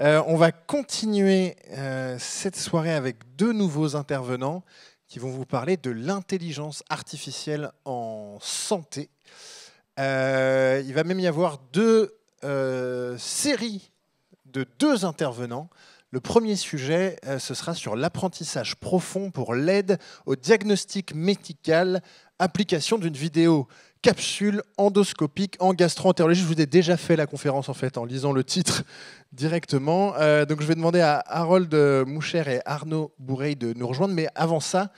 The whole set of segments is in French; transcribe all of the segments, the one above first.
Euh, on va continuer euh, cette soirée avec deux nouveaux intervenants qui vont vous parler de l'intelligence artificielle en santé. Euh, il va même y avoir deux séries de deux intervenants. Le premier sujet, ce sera sur l'apprentissage profond pour l'aide au diagnostic médical, application d'une vidéo capsule endoscopique en gastroentérologie. Je vous ai déjà fait la conférence en fait en lisant le titre directement. Euh, donc je vais demander à Harold Moucher et Arnaud Bourreil de nous rejoindre. Mais avant ça,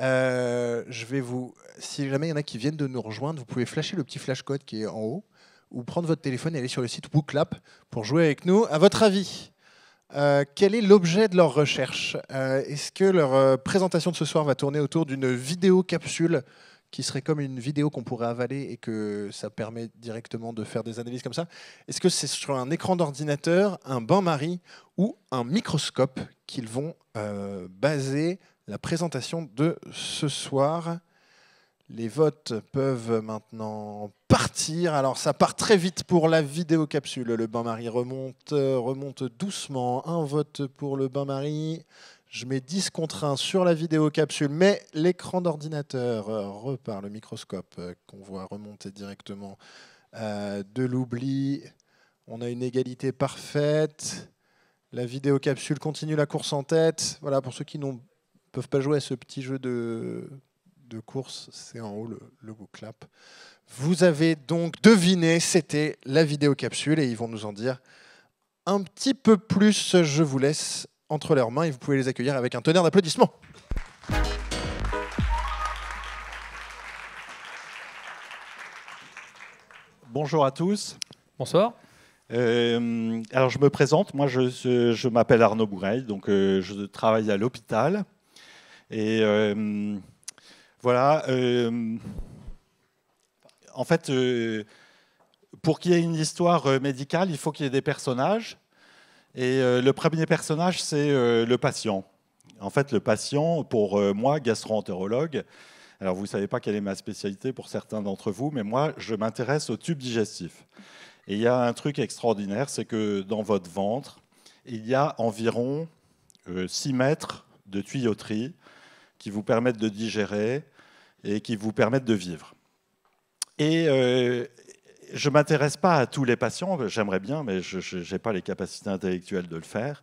euh, je vais vous, si jamais il y en a qui viennent de nous rejoindre, vous pouvez flasher le petit flash code qui est en haut ou prendre votre téléphone et aller sur le site Booklap pour jouer avec nous. À votre avis, euh, quel est l'objet de leur recherche Est-ce que leur présentation de ce soir va tourner autour d'une vidéo capsule qui serait comme une vidéo qu'on pourrait avaler et que ça permet directement de faire des analyses comme ça. Est-ce que c'est sur un écran d'ordinateur, un bain-marie ou un microscope qu'ils vont euh, baser la présentation de ce soir les votes peuvent maintenant partir. Alors ça part très vite pour la vidéo capsule. Le bain-marie remonte, remonte doucement. Un vote pour le bain-marie, je mets 10 contre 1 sur la vidéo-capsule, mais l'écran d'ordinateur euh, repart le microscope euh, qu'on voit remonter directement euh, de l'oubli. On a une égalité parfaite. La vidéo-capsule continue la course en tête. Voilà, pour ceux qui ne peuvent pas jouer à ce petit jeu de, course, c'est en haut le, le clap. Vous avez donc deviné, c'était la vidéo capsule et ils vont nous en dire un petit peu plus. Je vous laisse entre leurs mains et vous pouvez les accueillir avec un tonnerre d'applaudissements. Bonjour à tous. Bonsoir. Euh, alors je me présente, moi je, m'appelle Arnaud Bourreil, donc euh, je travaille à l'hôpital. Et euh, voilà, en fait, pour qu'il y ait une histoire médicale, il faut qu'il y ait des personnages. Et euh, le premier personnage, c'est euh, le patient. En fait, le patient, pour euh, moi, gastro-entérologue, alors vous ne savez pas quelle est ma spécialité pour certains d'entre vous, mais moi, je m'intéresse au tube digestif. Et il y a un truc extraordinaire, c'est que dans votre ventre, il y a environ 6 mètres de tuyauterie qui vous permettent de digérer et qui vous permettent de vivre. Et, je ne m'intéresse pas à tous les patients, j'aimerais bien, mais je n'ai pas les capacités intellectuelles de le faire.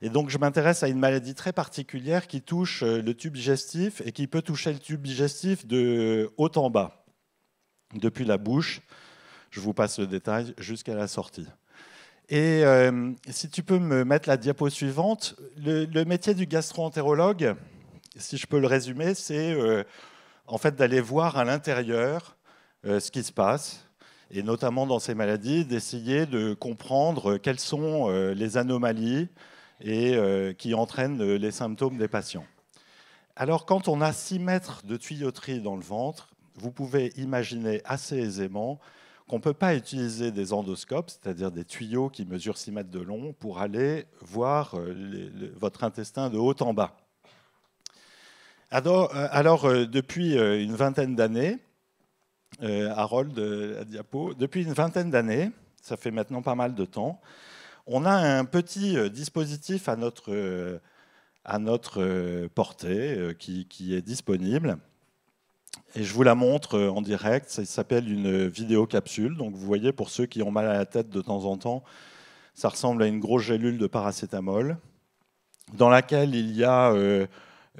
Et donc je m'intéresse à une maladie très particulière qui touche euh, le tube digestif et qui peut toucher le tube digestif de haut en bas, depuis la bouche, je vous passe le détail, jusqu'à la sortie. Et euh, si tu peux me mettre la diapo suivante, le, métier du gastro-entérologue, si je peux le résumer, c'est euh, en fait d'aller voir à l'intérieur ce qui se passe, et notamment dans ces maladies, d'essayer de comprendre quelles sont euh, les anomalies et euh, qui entraînent euh, les symptômes des patients. Alors quand on a 6 mètres de tuyauterie dans le ventre, vous pouvez imaginer assez aisément qu'on ne peut pas utiliser des endoscopes, c'est-à-dire des tuyaux qui mesurent 6 mètres de long, pour aller voir votre intestin de haut en bas. alors depuis une vingtaine d'années, euh, Harold à euh, Diapo, depuis une vingtaine d'années, ça fait maintenant pas mal de temps, on a un petit euh, dispositif à notre, à notre portée qui, qui est disponible. Et je vous la montre en direct. Ça s'appelle une vidéo capsule. Donc vous voyez, pour ceux qui ont mal à la tête de temps en temps, ça ressemble à une grosse gélule de paracétamol dans laquelle il y a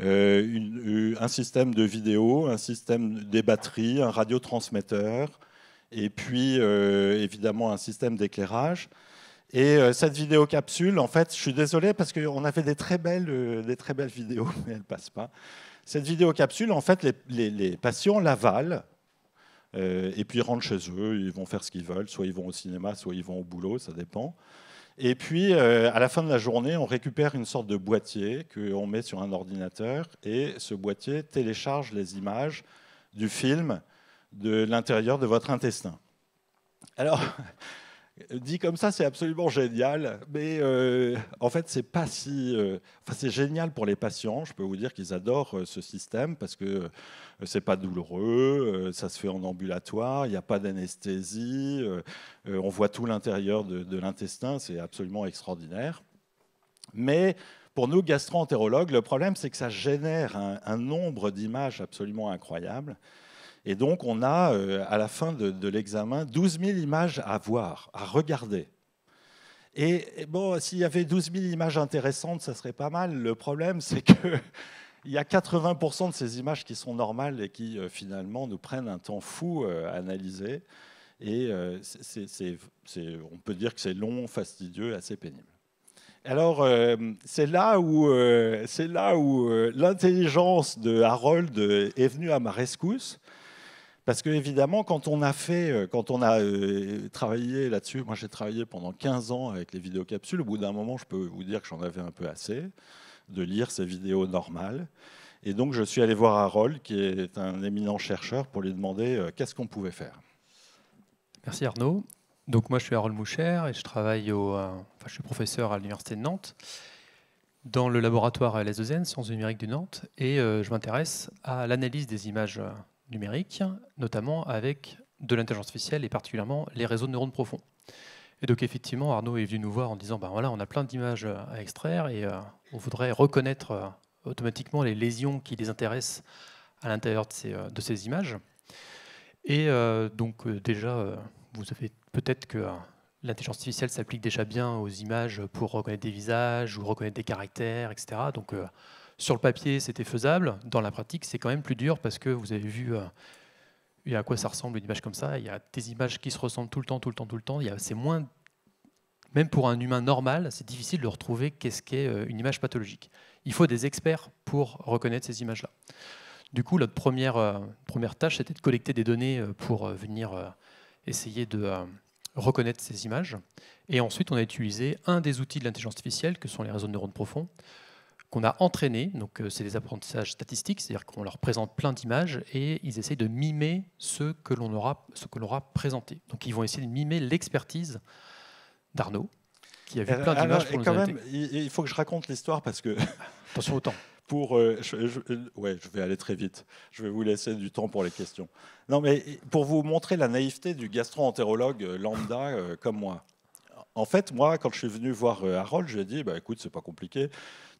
euh, euh, un système de vidéo, un système des batteries, un radiotransmetteur, et puis euh, évidemment un système d'éclairage. Et cette vidéo capsule, en fait, je suis désolé parce qu'on avait des très, belles, des très belles vidéos, mais elles ne passent pas. Cette vidéo capsule, en fait, les, patients l'avalent et puis ils rentrent chez eux, ils vont faire ce qu'ils veulent, soit ils vont au cinéma, soit ils vont au boulot, ça dépend. Et puis, euh, à la fin de la journée, on récupère une sorte de boîtier qu'on met sur un ordinateur et ce boîtier télécharge les images du film de l'intérieur de votre intestin. Alors, Dit comme ça, c'est absolument génial, mais euh, en fait, c'est pas si. Euh, c'est génial pour les patients. Je peux vous dire qu'ils adorent euh, ce système parce que c'est pas douloureux, ça se fait en ambulatoire, il n'y a pas d'anesthésie, on voit tout l'intérieur de, l'intestin, c'est absolument extraordinaire. Mais pour nous, gastro-entérologues, le problème, c'est que ça génère un, un nombre d'images absolument incroyables. Et donc, on a, euh, à la fin de, l'examen, 12 000 images à voir, à regarder. Et, bon, s'il y avait 12 000 images intéressantes, ça serait pas mal. Le problème, c'est qu'il y a 80% de ces images qui sont normales et qui euh, finalement nous prennent un temps fou euh, à analyser. Et on peut dire que c'est long, fastidieux, assez pénible. Alors, c'est là où, là où l'intelligence de Harold est venue à ma rescousse. Parce que évidemment, quand on a fait, euh, quand on a euh, travaillé là-dessus, moi j'ai travaillé pendant 15 ans avec les vidéocapsules, au bout d'un moment, je peux vous dire que j'en avais un peu assez de lire ces vidéos normales. Et donc je suis allé voir Harold, qui est un éminent chercheur, pour lui demander euh, qu'est-ce qu'on pouvait faire. Merci Arnaud. Donc moi je suis Harold Moucher et je travaille au, enfin, je suis professeur à l'université de Nantes dans le laboratoire ls 2 Sciences numériques de Nantes, et je m'intéresse à l'analyse des images numérique, notamment avec de l'intelligence artificielle et particulièrement les réseaux de neurones profonds. Et donc effectivement, Arnaud est venu nous voir en disant, ben voilà, on a plein d'images à extraire et euh, on voudrait reconnaître euh, automatiquement les lésions qui les intéressent à l'intérieur de ces, euh, images. Et donc déjà, vous savez peut-être que l'intelligence artificielle s'applique déjà bien aux images pour reconnaître des visages ou reconnaître des caractères, etc. Donc sur le papier, c'était faisable. Dans la pratique, c'est quand même plus dur parce que vous avez vu euh, à quoi ça ressemble une image comme ça. Il y a des images qui se ressemblent tout le temps, tout le temps, tout le temps. C'est moins, même pour un humain normal, c'est difficile de retrouver qu'est-ce qu'est euh, une image pathologique. Il faut des experts pour reconnaître ces images-là. Du coup, notre première, euh, première tâche, c'était de collecter des données pour venir essayer de reconnaître ces images. Et ensuite, on a utilisé un des outils de l'intelligence artificielle, que sont les réseaux de neurones profonds, qu'on a entraîné. Donc, euh, c'est des apprentissages statistiques, c'est-à-dire qu'on leur présente plein d'images et ils essayent de mimer ce que l'on aura, présenté. Donc, ils vont essayer de mimer l'expertise d'Arnaud, qui a vu euh, plein d'images pour et quand même, Il faut que je raconte l'histoire parce que. Attention au temps. Pour, euh, ouais, je vais aller très vite. Je vais vous laisser du temps pour les questions. Non, mais pour vous montrer la naïveté du gastro-entérologue lambda comme moi. En fait, moi, quand je suis venu voir euh, Harold, je lui ai dit, bah, écoute, c'est pas compliqué.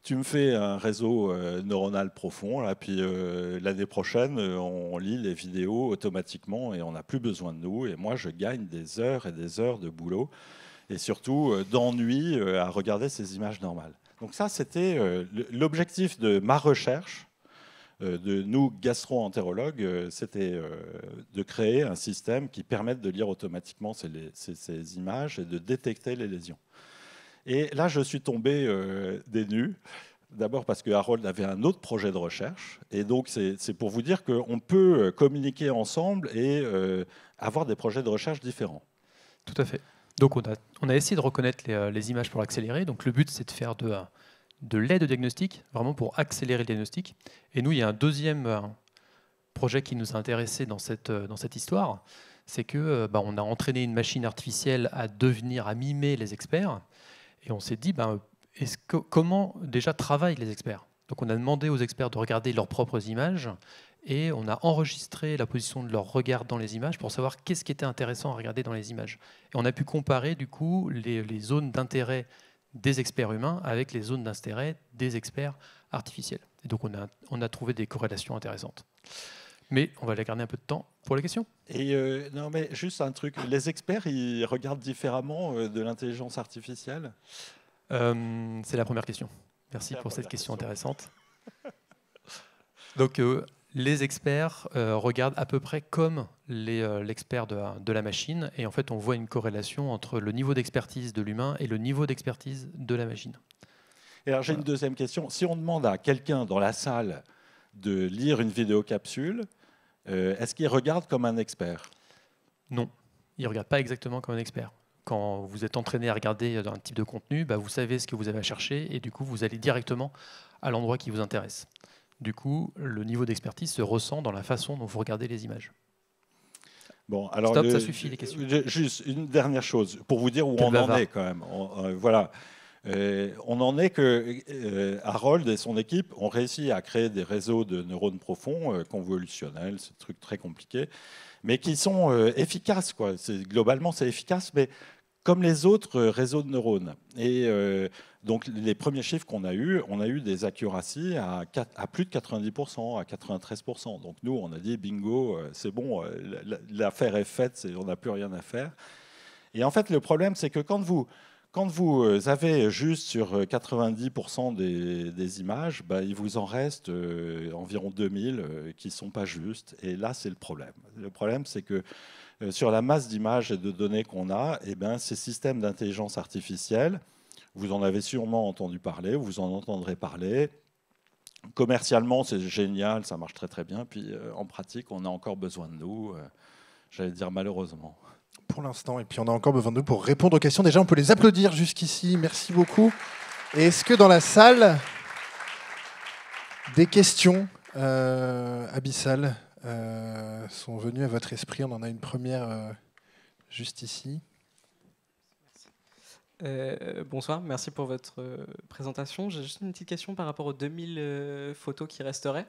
Tu me fais un réseau euh, neuronal profond, là, puis euh, l'année prochaine, on lit les vidéos automatiquement et on n'a plus besoin de nous. Et moi, je gagne des heures et des heures de boulot et surtout d'ennui à regarder ces images normales. Donc ça, c'était l'objectif de ma recherche euh, de nous, gastro-entérologues, euh, c'était euh, de créer un système qui permette de lire automatiquement ces, images et de détecter les lésions. Et là, je suis tombé des D'abord parce que Harold avait un autre projet de recherche. Et donc, c'est pour vous dire qu'on peut communiquer ensemble et avoir des projets de recherche différents. Tout à fait. Donc, on a, on essayé de reconnaître les, les images pour accélérer. Donc, le but, c'est de faire de, de l'aide au diagnostic, vraiment pour accélérer le diagnostic. Et nous, il y a un deuxième euh, projet qui nous a intéressés dans cette, euh, dans cette histoire, c'est que euh, bah, on a entraîné une machine artificielle à devenir, à mimer les experts, et on s'est dit, bah, est que, comment déjà travaillent les experts Donc on a demandé aux experts de regarder leurs propres images, et on a enregistré la position de leur regard dans les images pour savoir qu'est-ce qui était intéressant à regarder dans les images. Et on a pu comparer du coup les, les zones d'intérêt des experts humains avec les zones d'intérêt des experts artificiels. Et donc on a, on a trouvé des corrélations intéressantes. Mais on va la garder un peu de temps pour les questions. Et euh, non, mais juste un truc, les experts, ils regardent différemment euh, de l'intelligence artificielle euh, C'est la première question. Merci pour cette question, intéressante. donc, les experts euh, regardent à peu près comme euh, l'expert de, la machine, et en fait on voit une corrélation entre le niveau d'expertise de l'humain et le niveau d'expertise de la machine. Et alors j'ai une deuxième question. Si on demande à quelqu'un dans la salle de lire une vidéo capsule, euh, est-ce qu'il regarde comme un expert Non, il ne regarde pas exactement comme un expert. Quand vous êtes entraîné à regarder un type de contenu, bah, vous savez ce que vous avez à chercher, et du coup vous allez directement à l'endroit qui vous intéresse du coup, le niveau d'expertise se ressent dans la façon dont vous regardez les images. Bon, alors Stop, ça suffit les questions. Juste une dernière chose pour vous dire où on en est quand même. Euh, voilà. Euh, on en est que euh, Harold et son équipe ont réussi à créer des réseaux de neurones profonds, convolutionnels, ce truc très compliqué, mais qui sont efficaces. Quoi. Globalement, c'est efficace, mais comme les autres euh, réseaux de neurones. Et euh, donc, les premiers chiffres qu'on a eus, on a eu des accuracies à, à, plus de 90%, à 93%. Donc, nous, on a dit bingo, euh, c'est bon, l'affaire est faite, on n'a plus rien à faire. Et en fait, le problème, c'est que quand vous, quand vous avez juste sur 90% des, images, bah, il vous en reste environ 2000 qui ne sont pas justes. Et là, c'est le problème. Le problème, c'est que euh, sur la masse d'images et de données qu'on a, eh bien, ces systèmes d'intelligence artificielle, vous en avez sûrement entendu parler, vous en entendrez parler. Commercialement, c'est génial, ça marche très très bien. Puis euh, en pratique, on a encore besoin de nous, euh, j'allais dire malheureusement. Pour l'instant, et puis on a encore besoin de nous pour répondre aux questions. Déjà, on peut les applaudir jusqu'ici. Merci beaucoup. Est-ce que dans la salle, des questions euh, abyssales euh, sont venues à votre esprit. On en a une première euh, juste ici. Euh, bonsoir, merci pour votre présentation. J'ai juste une petite question par rapport aux 2000 photos qui resteraient.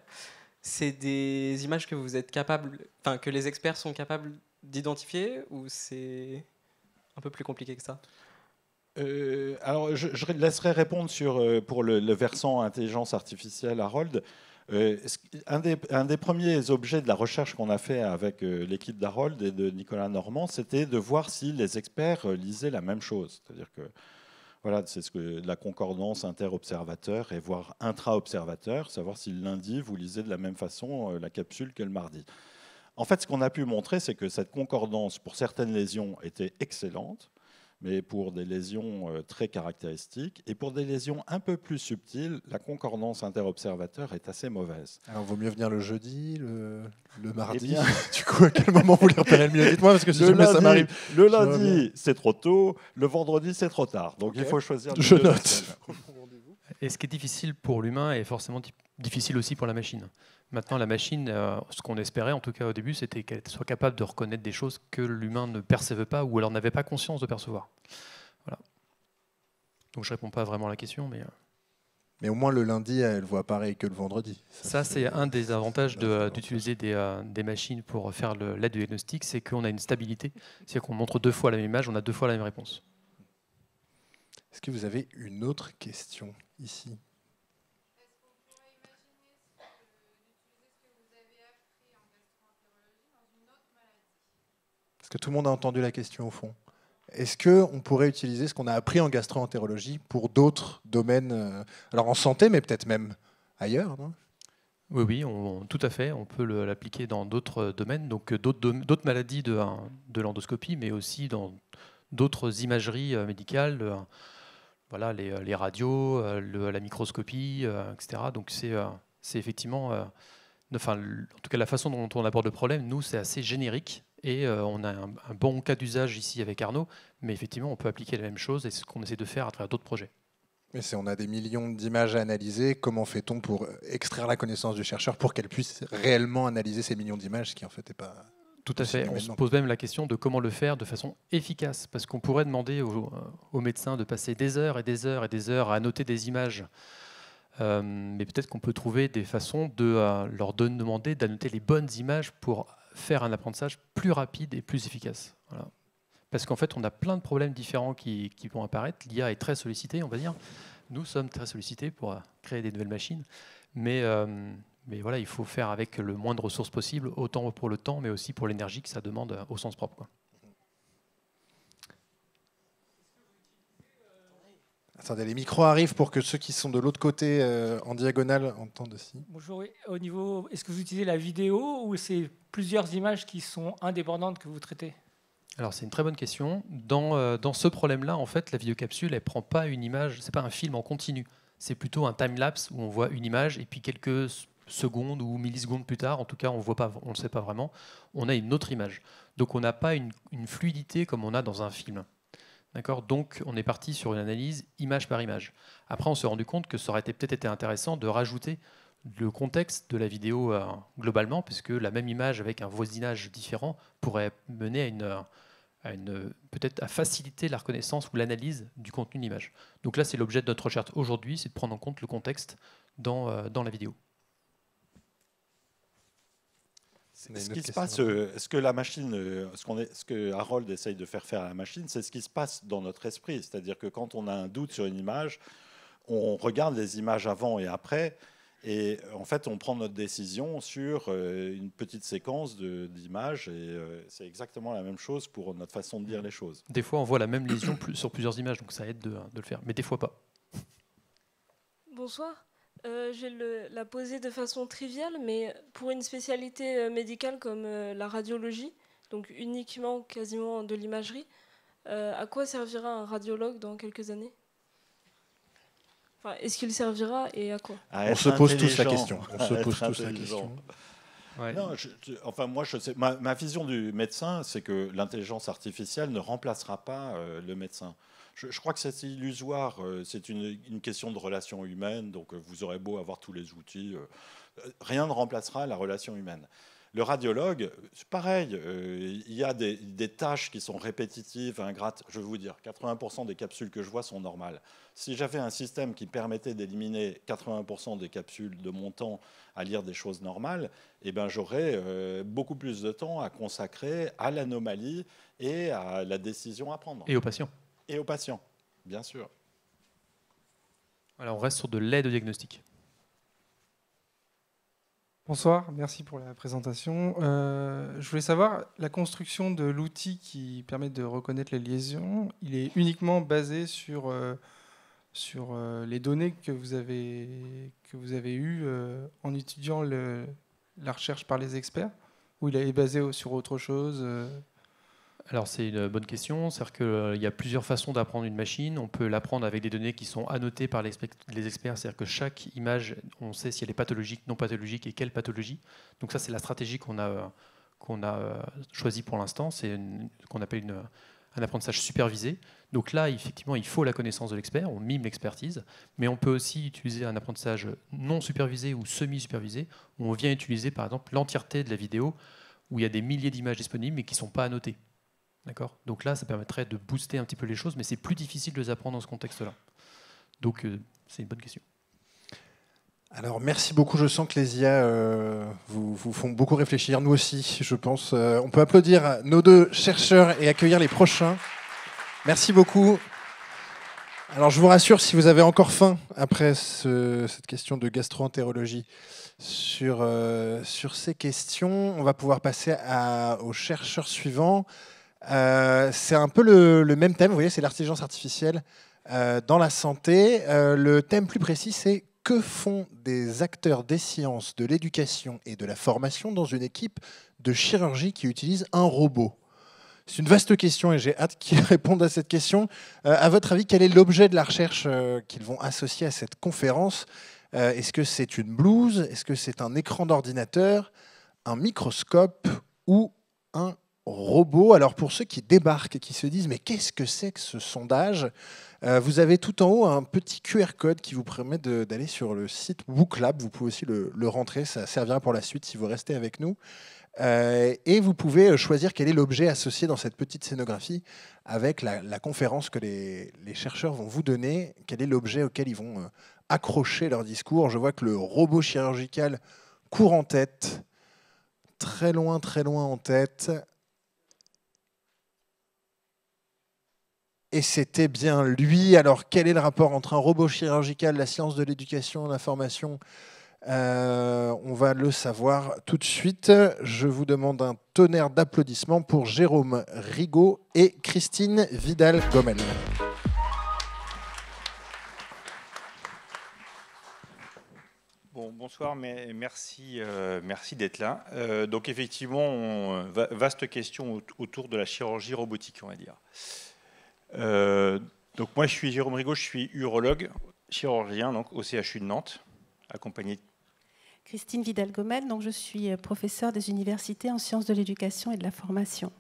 C'est des images que vous êtes capable, enfin que les experts sont capables d'identifier ou c'est un peu plus compliqué que ça alors, je, laisserai répondre sur, pour le, le versant intelligence artificielle, Harold. Euh, un des, premiers objets de la recherche qu'on a fait avec euh, l'équipe d'Harold et de Nicolas Normand, c'était de voir si les experts euh, lisaient la même chose. C'est-à-dire que voilà, c'est ce que la concordance inter-observateur et voire intra-observateur, savoir si lundi vous lisez de la même façon la capsule que le mardi. En fait, ce qu'on a pu montrer, c'est que cette concordance pour certaines lésions était excellente, mais pour des lésions euh, très caractéristiques. Et pour des lésions un peu plus subtiles, la concordance interobservateur est assez mauvaise. Alors, vaut mieux venir le jeudi, le, eh mardi. du coup, à quel moment vous les repérez le mieux Dites-moi, parce que ça m'arrive. Le lundi, c'est trop tôt. Le vendredi, c'est trop tard. Donc, il faut choisir. Je note. Et ce qui est difficile pour l'humain est forcément difficile aussi pour la machine. Maintenant, la machine, euh, ce qu'on espérait en tout cas au début, c'était qu'elle soit capable de reconnaître des choses que l'humain ne percevait pas ou alors n'avait pas conscience de percevoir. Voilà. Donc je réponds pas vraiment à la question, mais. Euh, mais au moins le lundi, elle voit pareil que le vendredi. Ça, c'est un des avantages d'utiliser des, euh, des, machines pour faire l'aide du diagnostic, c'est qu'on a une stabilité. C'est-à-dire qu'on montre deux fois la même image, on a deux fois la même réponse. Est-ce que vous avez une autre question ici que tout le monde a entendu la question au fond. Est-ce qu'on pourrait utiliser ce qu'on a appris en gastroentérologie pour d'autres domaines, euh, alors en santé, mais peut-être même ailleurs Oui, oui, tout à fait. On peut l'appliquer dans d'autres domaines, donc euh, d'autres maladies hein, de, l'endoscopie, mais aussi dans d'autres imageries euh, médicales, voilà, les, radios, la microscopie, etc. Donc c'est effectivement, enfin, en tout cas la façon dont on aborde le problème, nous, c'est assez générique et euh, on a un, bon cas d'usage ici avec Arnaud, mais effectivement, on peut appliquer la même chose et c'est ce qu'on essaie de faire à travers d'autres projets. Mais on a des millions d'images à analyser. Comment fait-on pour extraire la connaissance du chercheur pour qu'elle puisse réellement analyser ces millions d'images, ce qui en fait n'est pas... Tout à fait. On se pose même la question de comment le faire de façon efficace, parce qu'on pourrait demander euh, aux, médecins de passer des heures et des heures et des heures à annoter des images. Euh, mais peut-être qu'on peut trouver des façons de leur demander d'annoter les bonnes images pour faire un apprentissage plus rapide et plus efficace. Parce qu'en fait, on a plein de problèmes différents qui, qui vont apparaître. L'IA est très sollicitée, on va dire. Nous sommes très sollicités pour créer des nouvelles machines. Mais, euh, mais voilà, il faut faire avec le moins de ressources possible, autant pour le temps, mais aussi pour l'énergie que ça demande au sens propre. Attendez, les micros arrivent pour que ceux qui sont de l'autre côté euh, en diagonale entendent aussi. Bonjour. Au niveau, est-ce que vous utilisez la vidéo ou c'est plusieurs images qui sont indépendantes que vous traitez alors c'est une très bonne question. Euh, dans, ce problème-là, en fait, la vidéocapsule, elle prend pas une image, c'est pas un film en continu. C'est plutôt un time lapse où on voit une image et puis quelques secondes ou millisecondes plus tard, en tout cas, on ne le sait pas vraiment, on a une autre image. Donc on n'a pas une fluidité comme on a dans un film. D'accord Donc, on est parti sur une analyse image par image. Après, on s'est rendu compte que ça aurait peut-être été intéressant de rajouter le contexte de la vidéo euh, globalement, puisque la même image avec un voisinage différent pourrait mener euh, à une, peut-être à faciliter la reconnaissance ou l'analyse du contenu de l'image. Donc là, c'est l'objet de notre recherche aujourd'hui, c'est de prendre en compte le contexte dans euh, la vidéo. Ce qui se passe, euh, ce que la machine, euh, ce, que Harold essaye de faire faire à la machine, c'est ce qui se passe dans notre esprit. C'est-à-dire que quand on a un doute sur une image, on regarde les images avant et après, et en fait, on prend notre décision sur euh, une petite séquence d'images, et c'est exactement la même chose pour notre façon de dire mm. les choses. Des fois, on voit la même lésion sur plusieurs images, donc ça aide de, de le faire, mais des fois pas. Bonsoir. Euh, je vais la poser de façon triviale, mais pour une spécialité euh, médicale comme euh, la radiologie, donc uniquement quasiment de l'imagerie, à quoi servira un radiologue dans quelques années enfin, Est-ce qu'il servira et à quoi On se pose tous la question. On se pose question. Non, enfin, moi, ma, vision du médecin, c'est que l'intelligence artificielle ne remplacera pas le médecin. Je, crois que c'est illusoire. Euh, c'est une, question de relation humaine. Donc, euh, vous aurez beau avoir tous les outils, euh, rien ne remplacera la relation humaine. Le radiologue, pareil, il y a des, tâches qui sont répétitives, ingrates. Je veux vous dire, 80% des capsules que je vois sont normales. Si j'avais un système qui permettait d'éliminer 80% des capsules de mon temps à lire des choses normales, eh ben, j'aurais beaucoup plus de temps à consacrer à l'anomalie et à la décision à prendre. Et aux patients et aux patients, bien sûr. Alors on reste sur de l'aide au diagnostic. Bonsoir, merci pour la présentation. Euh, je voulais savoir, la construction de l'outil qui permet de reconnaître les liaisons, il est uniquement basé sur, euh, sur euh, les données que vous avez, que vous avez eues en étudiant le, la recherche par les experts Ou il est basé sur autre chose alors c'est une bonne question, c'est-à-dire qu'il euh, y a plusieurs façons d'apprendre une machine. On peut l'apprendre avec des données qui sont annotées par les, experts, c'est-à-dire que chaque image, on sait si elle est pathologique, non pathologique et quelle pathologie. Donc ça c'est la stratégie qu'on a, qu'on a euh, choisie pour l'instant, c'est qu'on appelle un apprentissage supervisé. Donc là, effectivement, il faut la connaissance de l'expert, on mime l'expertise, mais on peut aussi utiliser un apprentissage non supervisé ou semi-supervisé, où on vient utiliser par exemple l'entièreté de la vidéo, où il y a des milliers d'images disponibles mais qui ne sont pas annotées. D'accord Donc là, ça permettrait de booster un petit peu les choses, mais c'est plus difficile de les apprendre dans ce contexte-là. Donc euh, c'est une bonne question. Alors merci beaucoup, je sens que les IA euh, vous, font beaucoup réfléchir, nous aussi je pense. Euh, on peut applaudir nos deux chercheurs et accueillir les prochains. Merci beaucoup. Alors je vous rassure, si vous avez encore faim après cette question de gastroentérologie sur, sur ces questions, on va pouvoir passer aux chercheurs suivants. Euh, c'est un peu le, même thème, vous voyez, c'est l'intelligence artificielle euh, dans la santé. Euh, le thème plus précis, c'est que font des acteurs des sciences, de l'éducation et de la formation dans une équipe de chirurgie qui utilise un robot C'est une vaste question et j'ai hâte qu'ils répondent à cette question. à votre avis, quel est l'objet de la recherche qu'ils vont associer à cette conférence Est-ce que c'est une blouse Est-ce que c'est un écran d'ordinateur Un microscope Ou un robot. Alors pour ceux qui débarquent et qui se disent mais qu'est-ce que c'est que ce sondage euh, Vous avez tout en haut un petit QR code qui vous permet d'aller sur le site Booklab. Vous pouvez aussi le, rentrer, ça servira pour la suite si vous restez avec nous. Euh, et vous pouvez euh, choisir quel est l'objet associé dans cette petite scénographie avec la, conférence que les, les, chercheurs vont vous donner, quel est l'objet auquel ils vont accrocher leur discours. Je vois que le robot chirurgical court en tête très loin, très loin en tête. Et c'était bien lui. Alors, quel est le rapport entre un robot chirurgical, la science de l'éducation, la formation euh, On va le savoir tout de suite. Je vous demande un tonnerre d'applaudissements pour Jérôme Rigaud et Christine vidal gomel bonsoir, mais merci, euh, merci d'être là. Euh, donc effectivement, vaste question autour de la chirurgie robotique, on va dire. Euh, donc moi, je suis Jérôme Rigaud, je suis urologue, chirurgien donc au CHU de Nantes, accompagné de Christine Vidal-Gomel, donc je suis euh, professeure des universités en sciences de l'éducation et de la formation.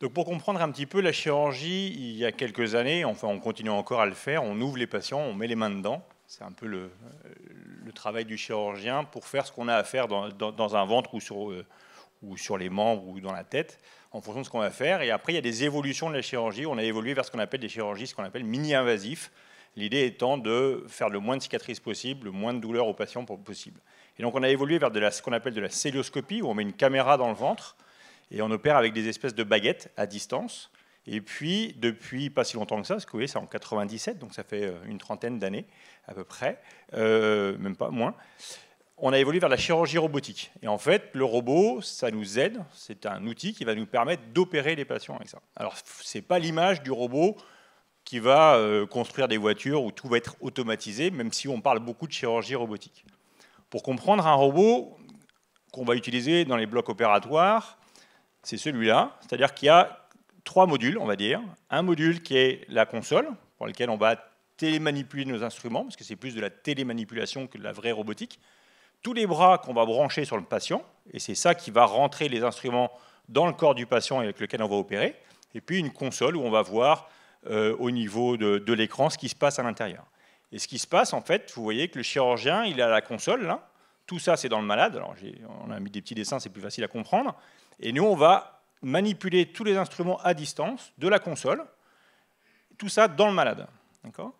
Donc pour comprendre un petit peu la chirurgie, il y a quelques années, enfin on continue encore à le faire, on ouvre les patients, on met les mains dedans. C'est un peu le, travail du chirurgien pour faire ce qu'on a à faire dans, un ventre ou euh, ou sur les membres ou dans la tête en fonction de ce qu'on va faire. Et après, il y a des évolutions de la chirurgie. On a évolué vers ce qu'on appelle des chirurgies, ce qu'on appelle mini-invasifs. L'idée étant de faire le moins de cicatrices possible, le moins de douleur aux patients possible. Et donc, on a évolué vers de la, ce qu'on appelle de la célioscopie, où on met une caméra dans le ventre et on opère avec des espèces de baguettes à distance. Et puis, depuis pas si longtemps que ça, parce que vous voyez, c'est en 97, donc ça fait euh, une trentaine d'années à peu près, euh, même pas moins, on a évolué vers la chirurgie robotique. Et en fait, le robot, ça nous aide, c'est un outil qui va nous permettre d'opérer les patients avec ça. Alors, ce n'est pas l'image du robot qui va euh, construire des voitures où tout va être automatisé, même si on parle beaucoup de chirurgie robotique. Pour comprendre un robot qu'on va utiliser dans les blocs opératoires, c'est celui-là, c'est-à-dire qu'il y a trois modules, on va dire. Un module qui est la console, pour lequel on va télémanipuler nos instruments, parce que c'est plus de la télémanipulation que de la vraie robotique tous les bras qu'on va brancher sur le patient, et c'est ça qui va rentrer les instruments dans le corps du patient avec lequel on va opérer, et puis une console où on va voir euh, au niveau de, l'écran ce qui se passe à l'intérieur. Et ce qui se passe, en fait, vous voyez que le chirurgien, il est à la console, tout ça c'est dans le malade, alors on a mis des petits dessins, c'est plus facile à comprendre, et nous on va manipuler tous les instruments à distance de la console, tout ça dans le malade. D'accord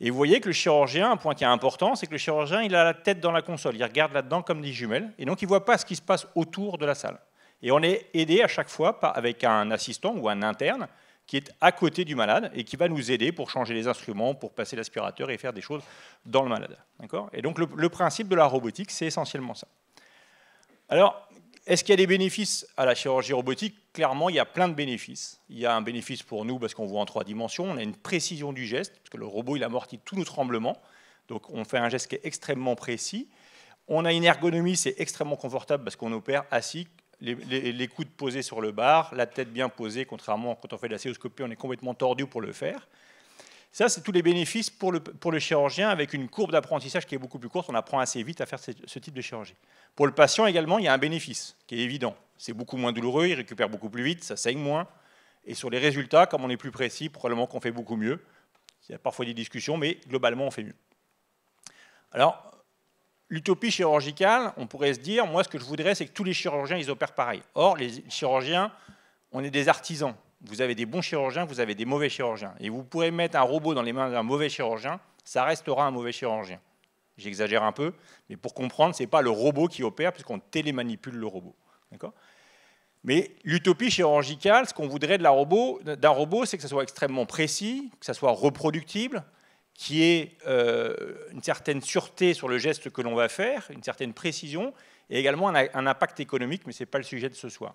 et vous voyez que le chirurgien, un point qui est important, c'est que le chirurgien, il a la tête dans la console, il regarde là-dedans comme des jumelles, et donc il ne voit pas ce qui se passe autour de la salle. Et on est aidé à chaque fois avec un assistant ou un interne qui est à côté du malade et qui va nous aider pour changer les instruments, pour passer l'aspirateur et faire des choses dans le malade. Et donc le, le principe de la robotique, c'est essentiellement ça. Alors, est-ce qu'il y a des bénéfices à la chirurgie robotique Clairement, il y a plein de bénéfices. Il y a un bénéfice pour nous parce qu'on voit en trois dimensions, on a une précision du geste, parce que le robot, il amortit tous nos tremblements. Donc on fait un geste qui est extrêmement précis. On a une ergonomie, c'est extrêmement confortable parce qu'on opère assis, les, coudes posés sur le bar, la tête bien posée, contrairement quand on fait de la céoscopie, on est complètement tordu pour le faire. Ça, c'est tous les bénéfices pour le, chirurgien avec une courbe d'apprentissage qui est beaucoup plus courte. On apprend assez vite à faire ce, type de chirurgie. Pour le patient également, il y a un bénéfice qui est évident. C'est beaucoup moins douloureux, il récupère beaucoup plus vite, ça saigne moins. Et sur les résultats, comme on est plus précis, probablement qu'on fait beaucoup mieux. Il y a parfois des discussions, mais globalement, on fait mieux. Alors, l'utopie chirurgicale, on pourrait se dire, moi, ce que je voudrais, c'est que tous les chirurgiens, ils opèrent pareil. Or, les chirurgiens, on est des artisans. Vous avez des bons chirurgiens, vous avez des mauvais chirurgiens. Et vous pourrez mettre un robot dans les mains d'un mauvais chirurgien, ça restera un mauvais chirurgien. J'exagère un peu, mais pour comprendre, ce n'est pas le robot qui opère, puisqu'on télémanipule le robot. D'accord mais l'utopie chirurgicale, ce qu'on voudrait d'un robot, robot c'est que ça soit extrêmement précis, que ça soit reproductible, qu'il y ait euh, une certaine sûreté sur le geste que l'on va faire, une certaine précision, et également un, un impact économique, mais ce n'est pas le sujet de ce soir.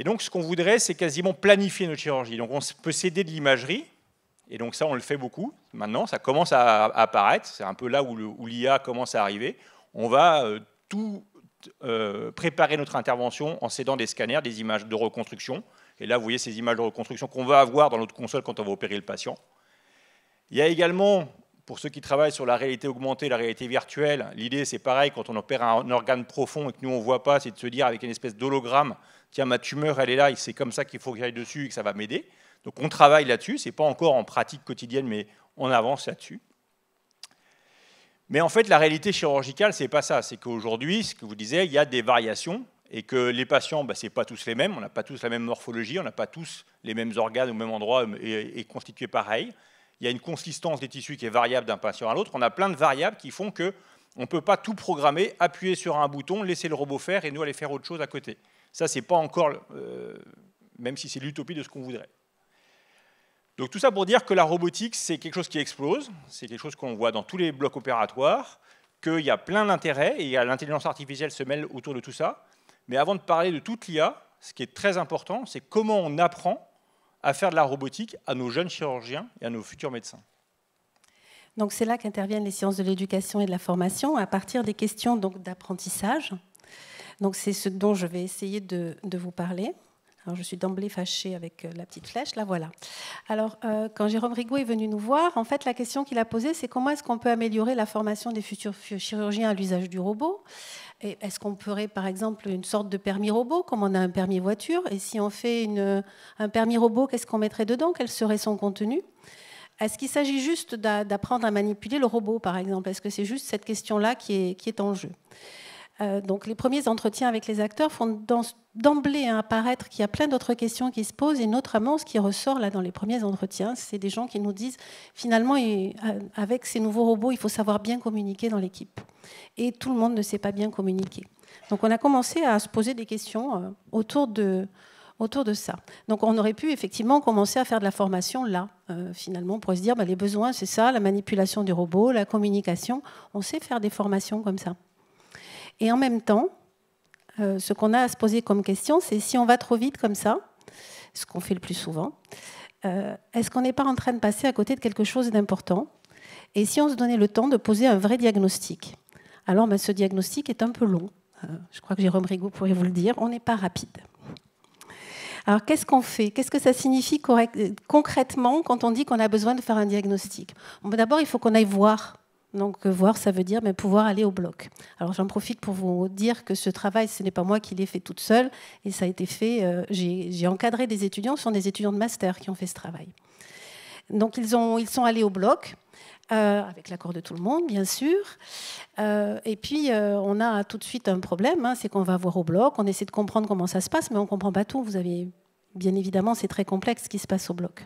Et donc, ce qu'on voudrait, c'est quasiment planifier notre chirurgie. Donc, on peut s'aider de l'imagerie. Et donc, ça, on le fait beaucoup. Maintenant, ça commence à apparaître. C'est un peu là où l'IA commence à arriver. On va euh, tout euh, préparer notre intervention en cédant des scanners, des images de reconstruction. Et là, vous voyez ces images de reconstruction qu'on va avoir dans notre console quand on va opérer le patient. Il y a également, pour ceux qui travaillent sur la réalité augmentée, la réalité virtuelle, l'idée, c'est pareil, quand on opère un organe profond et que nous, on ne voit pas, c'est de se dire avec une espèce d'hologramme, tiens, ma tumeur, elle est là, c'est comme ça qu'il faut que j'aille dessus et que ça va m'aider. Donc on travaille là-dessus, ce n'est pas encore en pratique quotidienne, mais on avance là-dessus. Mais en fait, la réalité chirurgicale, ce n'est pas ça. C'est qu'aujourd'hui, ce que vous disiez, il y a des variations et que les patients, bah, ce n'est pas tous les mêmes, on n'a pas tous la même morphologie, on n'a pas tous les mêmes organes au même endroit euh, et, constitués pareil. Il y a une consistance des tissus qui est variable d'un patient à l'autre. On a plein de variables qui font qu'on ne peut pas tout programmer, appuyer sur un bouton, laisser le robot faire et nous aller faire autre chose à côté. Ça, c'est pas encore, euh, même si c'est l'utopie de ce qu'on voudrait. Donc tout ça pour dire que la robotique, c'est quelque chose qui explose, c'est quelque chose qu'on voit dans tous les blocs opératoires, qu'il y a plein d'intérêts et l'intelligence artificielle se mêle autour de tout ça. Mais avant de parler de toute l'IA, ce qui est très important, c'est comment on apprend à faire de la robotique à nos jeunes chirurgiens et à nos futurs médecins. Donc c'est là qu'interviennent les sciences de l'éducation et de la formation à partir des questions d'apprentissage donc c'est ce dont je vais essayer de, vous parler. Alors, je suis d'emblée fâchée avec euh, la petite flèche, Là, voilà. Alors, euh, quand Jérôme Rigaud est venu nous voir, en fait, la question qu'il a posée, c'est comment est-ce qu'on peut améliorer la formation des futurs chirurgiens à l'usage du robot Est-ce qu'on pourrait, par exemple, une sorte de permis robot, comme on a un permis voiture Et si on fait un permis robot, qu'est-ce qu'on mettrait dedans Quel serait son contenu est-ce qu'il s'agit juste d'apprendre à manipuler le robot, par exemple Est-ce que c'est juste cette question-là qui est en jeu euh, donc les premiers entretiens avec les acteurs font d'emblée apparaître qu'il y a plein d'autres questions qui se posent et notamment ce qui ressort là dans les premiers entretiens, c'est des gens qui nous disent finalement euh, avec ces nouveaux robots, il faut savoir bien communiquer dans l'équipe et tout le monde ne sait pas bien communiquer. Donc on a commencé à se poser des questions euh, autour de autour de ça. Donc on aurait pu effectivement commencer à faire de la formation là, finalement, pour se dire, bah, les besoins, c'est ça, la manipulation du robot, la communication. On sait faire des formations comme ça. Et en même temps, euh, ce qu'on a à se poser comme question, c'est si on va trop vite comme ça, ce qu'on fait le plus souvent, euh, est-ce qu'on n'est pas en train de passer à côté de quelque chose d'important Et si on se donnait le temps de poser un vrai diagnostic Alors, ben, ce diagnostic est un peu long. Euh, je crois que Jérôme Rigaud pourrait vous le dire. On n'est pas rapide. Alors, qu'est-ce qu'on fait Qu'est-ce que ça signifie concrètement quand on dit qu'on a besoin de faire un diagnostic D'abord, il faut qu'on aille voir donc euh, voir, ça veut dire mais pouvoir aller au bloc. Alors j'en profite pour vous dire que ce travail, ce n'est pas moi qui l'ai fait toute seule, et ça a été fait, euh, j'ai encadré des étudiants, ce sont des étudiants de master qui ont fait ce travail. Donc ils, sont allés au bloc, euh, avec l'accord de tout le monde, bien sûr. et puis, on a tout de suite un problème, hein, c'est qu'on va voir au bloc, on essaie de comprendre comment ça se passe, mais on ne comprend pas tout. Vous avez, bien évidemment, c'est très complexe ce qui se passe au bloc.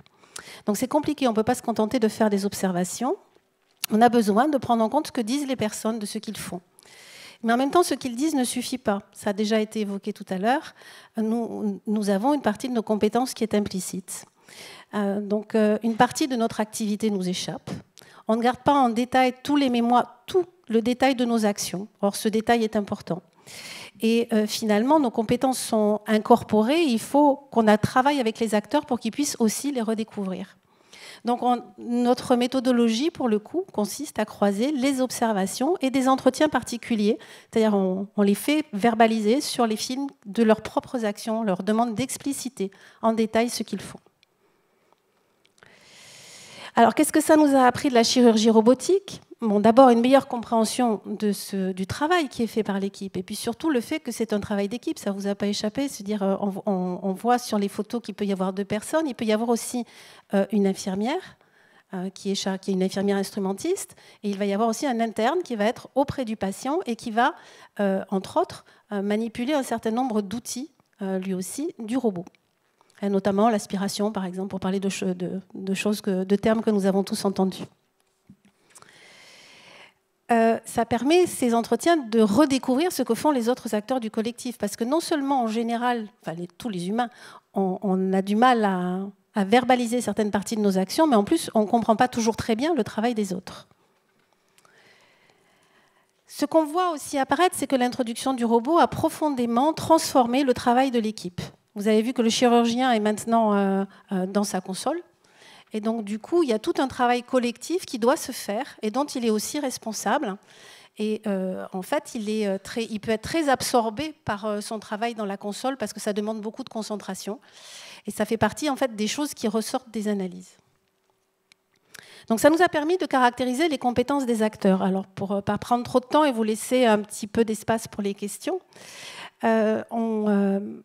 Donc c'est compliqué, on ne peut pas se contenter de faire des observations on a besoin de prendre en compte ce que disent les personnes de ce qu'ils font. Mais en même temps, ce qu'ils disent ne suffit pas. Ça a déjà été évoqué tout à l'heure. Nous, avons une partie de nos compétences qui est implicite. Euh, donc, euh, une partie de notre activité nous échappe. On ne garde pas en détail tous les mémoires, tout le détail de nos actions. Or, ce détail est important. Et euh, finalement, nos compétences sont incorporées. Il faut qu'on travaille avec les acteurs pour qu'ils puissent aussi les redécouvrir. Donc notre méthodologie, pour le coup, consiste à croiser les observations et des entretiens particuliers, c'est-à-dire on, les fait verbaliser sur les films de leurs propres actions, leur demande d'expliciter en détail ce qu'ils font. Alors, qu'est-ce que ça nous a appris de la chirurgie robotique d'abord, une meilleure compréhension du travail qui est fait par l'équipe. Et puis surtout, le fait que c'est un travail d'équipe, ça ne vous a pas échappé. C'est-à-dire, euh, on, voit sur les photos qu'il peut y avoir deux personnes. Il peut y avoir aussi euh, une infirmière, euh, qui, est, une infirmière instrumentiste. Et il va y avoir aussi un interne qui va être auprès du patient et qui va, entre autres, manipuler un certain nombre d'outils, lui aussi, du robot. Euh, notamment l'aspiration, par exemple, pour parler de, choses, de termes que nous avons tous entendus. Euh, ça permet ces entretiens de redécouvrir ce que font les autres acteurs du collectif, parce que non seulement en général, enfin, tous les humains, on, a du mal à, à, verbaliser certaines parties de nos actions, mais en plus, on ne comprend pas toujours très bien le travail des autres. Ce qu'on voit aussi apparaître, c'est que l'introduction du robot a profondément transformé le travail de l'équipe. Vous avez vu que le chirurgien est maintenant euh, euh, dans sa console. Et donc, du coup, il y a tout un travail collectif qui doit se faire et dont il est aussi responsable. Et euh, en fait, il, est très, il, peut être très absorbé par son travail dans la console parce que ça demande beaucoup de concentration. Et ça fait partie en fait des choses qui ressortent des analyses. Donc ça nous a permis de caractériser les compétences des acteurs. Alors pour ne pas prendre trop de temps et vous laisser un petit peu d'espace pour les questions, on,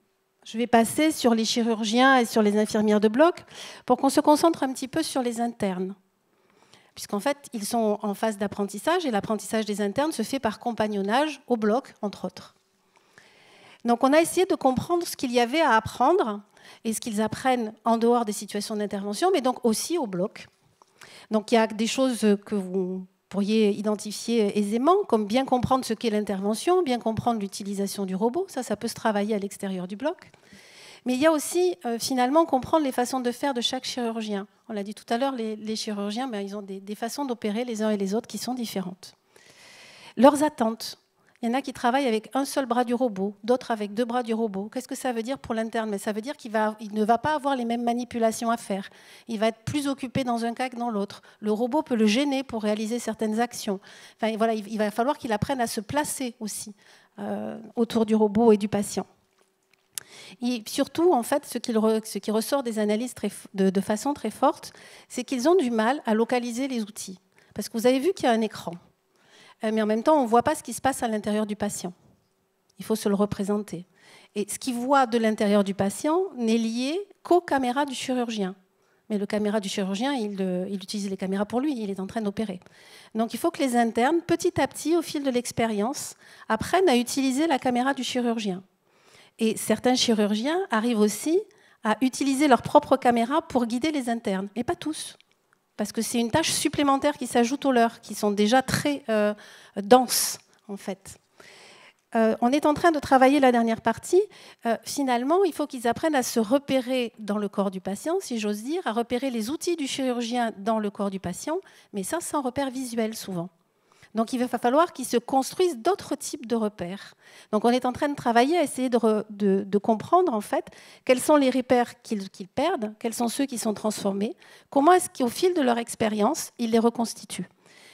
je vais passer sur les chirurgiens et sur les infirmières de bloc pour qu'on se concentre un petit peu sur les internes. Puisqu'en fait, ils sont en phase d'apprentissage et l'apprentissage des internes se fait par compagnonnage au bloc, entre autres. Donc on a essayé de comprendre ce qu'il y avait à apprendre et ce qu'ils apprennent en dehors des situations d'intervention, mais donc aussi au bloc. Donc il y a des choses que vous pourriez identifier aisément, comme bien comprendre ce qu'est l'intervention, bien comprendre l'utilisation du robot. Ça, ça peut se travailler à l'extérieur du bloc. Mais il y a aussi, euh, finalement, comprendre les façons de faire de chaque chirurgien. On l'a dit tout à l'heure, les, chirurgiens, ben, ils ont des façons d'opérer les uns et les autres qui sont différentes. Leurs attentes. Il y en a qui travaillent avec un seul bras du robot, d'autres avec deux bras du robot. Qu'est-ce que ça veut dire pour l'interne Mais ça veut dire qu'il ne va pas avoir les mêmes manipulations à faire. Il va être plus occupé dans un cas que dans l'autre. Le robot peut le gêner pour réaliser certaines actions. Enfin, voilà, il va falloir qu'il apprenne à se placer aussi euh, autour du robot et du patient. Et surtout, en fait, ce, qui, ressort des analyses de, de façon très forte, c'est qu'ils ont du mal à localiser les outils. Parce que vous avez vu qu'il y a un écran. Euh, mais en même temps, on ne voit pas ce qui se passe à l'intérieur du patient. Il faut se le représenter. Et ce qu'il voit de l'intérieur du patient n'est lié qu'aux caméras du chirurgien. Mais le caméra du chirurgien, il, utilise les caméras pour lui, il est en train d'opérer. Donc il faut que les internes, petit à petit, au fil de l'expérience, apprennent à utiliser la caméra du chirurgien. Et certains chirurgiens arrivent aussi à utiliser leur propre caméra pour guider les internes, mais pas tous parce que c'est une tâche supplémentaire qui s'ajoute aux leurs, qui sont déjà très euh, denses, en fait. Euh, on est en train de travailler la dernière partie. Euh, finalement, il faut qu'ils apprennent à se repérer dans le corps du patient, si j'ose dire, à repérer les outils du chirurgien dans le corps du patient, mais ça sans repère visuel souvent. Donc il va falloir qu'ils se construisent d'autres types de repères. Donc on est en train de travailler à essayer de, comprendre en fait quels sont les repères qu'ils perdent, quels sont ceux qui sont transformés, comment est-ce qu'au fil de leur expérience, ils les reconstituent.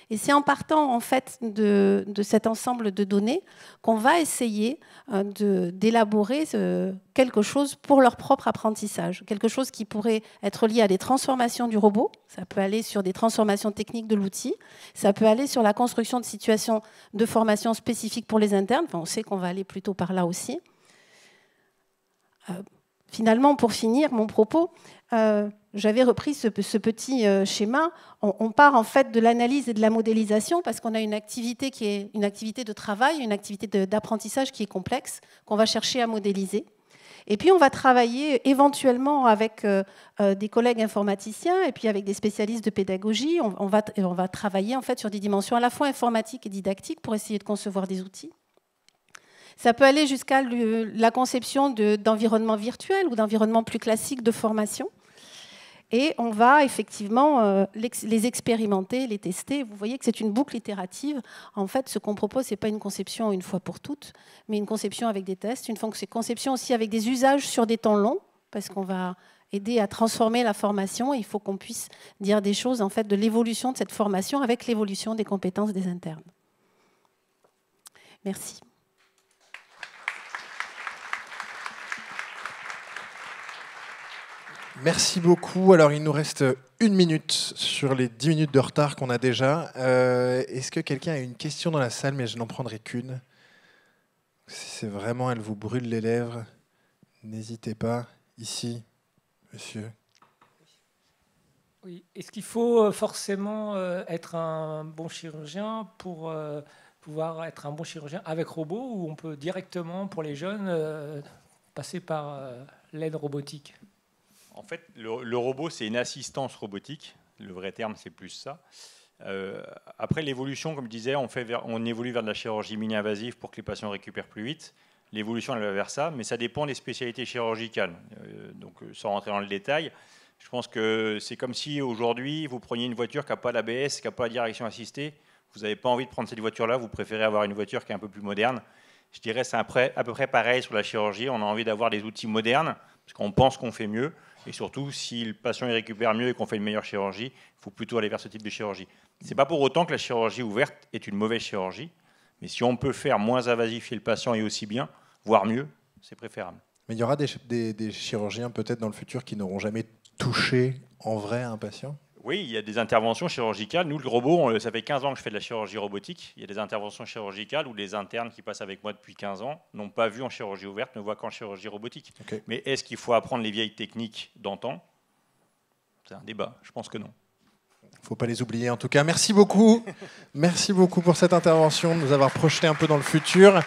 Et c'est en partant en fait de, cet ensemble de données qu'on va essayer euh, d'élaborer euh, quelque chose pour leur propre apprentissage, quelque chose qui pourrait être lié à des transformations du robot, ça peut aller sur des transformations techniques de l'outil, ça peut aller sur la construction de situations de formation spécifiques pour les internes, on sait qu'on va aller plutôt par là aussi. Euh, finalement, pour finir mon propos, j'avais repris ce, petit euh, schéma. On, part en fait de l'analyse et de la modélisation parce qu'on a une activité qui est une activité de travail, une activité d'apprentissage qui est complexe, qu'on va chercher à modéliser. Et puis on va travailler éventuellement avec euh, euh, des collègues informaticiens et puis avec des spécialistes de pédagogie. On, va, on va travailler en fait sur des dimensions à la fois informatiques et didactiques pour essayer de concevoir des outils. Ça peut aller jusqu'à la conception d'environnements virtuels ou d'environnements plus classiques de formation et on va effectivement euh, les expérimenter, les tester. Vous voyez que c'est une boucle itérative. En fait, ce qu'on propose, ce n'est pas une conception une fois pour toutes, mais une conception avec des tests, une conception aussi avec des usages sur des temps longs, parce qu'on va aider à transformer la formation il faut qu'on puisse dire des choses en fait de l'évolution de cette formation avec l'évolution des compétences des internes. Merci. Merci beaucoup. Alors, il nous reste une minute sur les dix minutes de retard qu'on a déjà. Euh, est-ce que quelqu'un a une question dans la salle Mais je n'en prendrai qu'une. Si c'est vraiment, elle vous brûle les lèvres, n'hésitez pas. Ici, monsieur. Oui. Est-ce qu'il faut euh, forcément euh, être un bon chirurgien pour pouvoir être un bon chirurgien avec robot ou on peut directement, pour les jeunes, passer par l'aide robotique en fait, le, robot, c'est une assistance robotique. Le vrai terme, c'est plus ça. Euh, après l'évolution, comme je disais, on, évolue vers de la chirurgie mini-invasive pour que les patients récupèrent plus vite. L'évolution, elle va vers ça, mais ça dépend des spécialités chirurgicales. Euh, donc, euh, sans rentrer dans le détail, je pense que c'est comme si aujourd'hui, vous preniez une voiture qui n'a pas l'ABS, qui n'a pas la direction assistée. Vous n'avez pas envie de prendre cette voiture-là, vous préférez avoir une voiture qui est un peu plus moderne. Je dirais c'est à peu près pareil sur la chirurgie. On a envie d'avoir des outils modernes, parce qu'on pense qu'on fait mieux. Et surtout, si le patient y récupère mieux et qu'on fait une meilleure chirurgie, il faut plutôt aller vers ce type de chirurgie. Ce n'est pas pour autant que la chirurgie ouverte est une mauvaise chirurgie, mais si on peut faire moins avasifier le patient et aussi bien, voire mieux, c'est préférable. Mais il y aura des chirurgiens peut-être dans le futur qui n'auront jamais touché en vrai un patient oui, il y a des interventions chirurgicales. Nous, le robot, ça fait 15 ans que je fais de la chirurgie robotique. Il y a des interventions chirurgicales où les internes qui passent avec moi depuis 15 ans n'ont pas vu en chirurgie ouverte, ne voient qu'en chirurgie robotique. Mais est-ce qu'il faut apprendre les vieilles techniques d'antan C'est un débat. Je pense que non. Il ne faut pas les oublier en tout cas. Merci beaucoup. Merci beaucoup pour cette intervention, de nous avoir projeté un peu dans le futur.